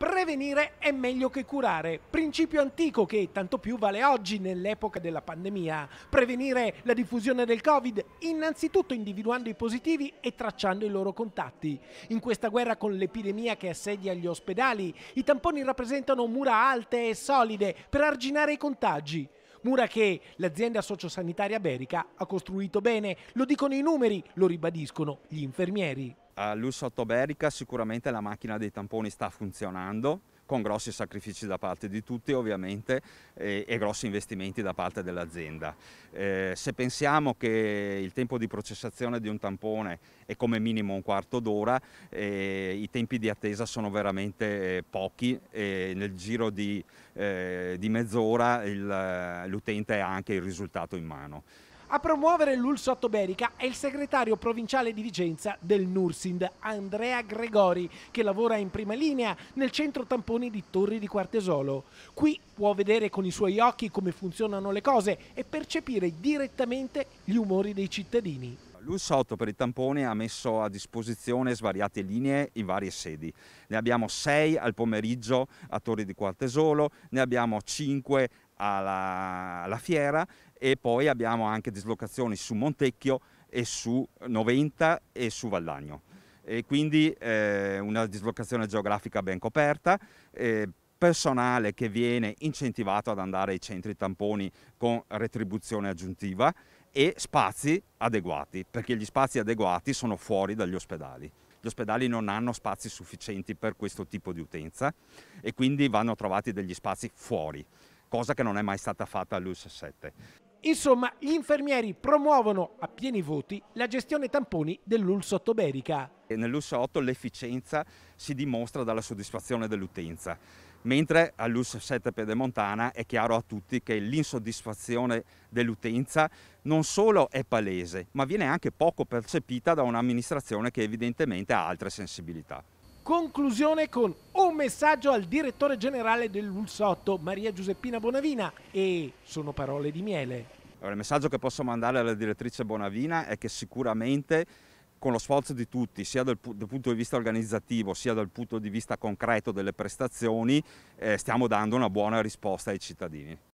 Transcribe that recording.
Prevenire è meglio che curare, principio antico che tanto più vale oggi nell'epoca della pandemia. Prevenire la diffusione del Covid, innanzitutto individuando i positivi e tracciando i loro contatti. In questa guerra con l'epidemia che assedia gli ospedali, i tamponi rappresentano mura alte e solide per arginare i contagi. Mura che l'azienda sociosanitaria Berica ha costruito bene, lo dicono i numeri, lo ribadiscono gli infermieri a Luz Sottoberica sicuramente la macchina dei tamponi sta funzionando, con grossi sacrifici da parte di tutti ovviamente e, e grossi investimenti da parte dell'azienda. Eh, se pensiamo che il tempo di processazione di un tampone è come minimo un quarto d'ora, eh, i tempi di attesa sono veramente eh, pochi e nel giro di, eh, di mezz'ora l'utente ha anche il risultato in mano. A promuovere l'UL sottoberica è il segretario provinciale di Vicenza del Nursind, Andrea Gregori, che lavora in prima linea nel centro tampone di Torri di Quartesolo. Qui può vedere con i suoi occhi come funzionano le cose e percepire direttamente gli umori dei cittadini. L'Ulsotto per il tampone ha messo a disposizione svariate linee in varie sedi. Ne abbiamo sei al pomeriggio a Torri di Quartesolo, ne abbiamo 5 alla, alla fiera e poi abbiamo anche dislocazioni su Montecchio e su Noventa e su Valdagno. E quindi eh, una dislocazione geografica ben coperta, eh, personale che viene incentivato ad andare ai centri tamponi con retribuzione aggiuntiva e spazi adeguati, perché gli spazi adeguati sono fuori dagli ospedali. Gli ospedali non hanno spazi sufficienti per questo tipo di utenza e quindi vanno trovati degli spazi fuori cosa che non è mai stata fatta all'US 7. Insomma, gli infermieri promuovono a pieni voti la gestione tamponi dell'Ulsa 8 Berica. Nell'Ulsa 8 l'efficienza si dimostra dalla soddisfazione dell'utenza, mentre all'Ulsa 7 Pedemontana è chiaro a tutti che l'insoddisfazione dell'utenza non solo è palese, ma viene anche poco percepita da un'amministrazione che evidentemente ha altre sensibilità conclusione con un messaggio al direttore generale dell'Ulsotto, Maria Giuseppina Bonavina, e sono parole di miele. Allora, il messaggio che posso mandare alla direttrice Bonavina è che sicuramente con lo sforzo di tutti, sia dal, dal, punto di vista organizzativo, sia dal punto di vista concreto delle prestazioni, eh, stiamo dando una buona risposta ai cittadini.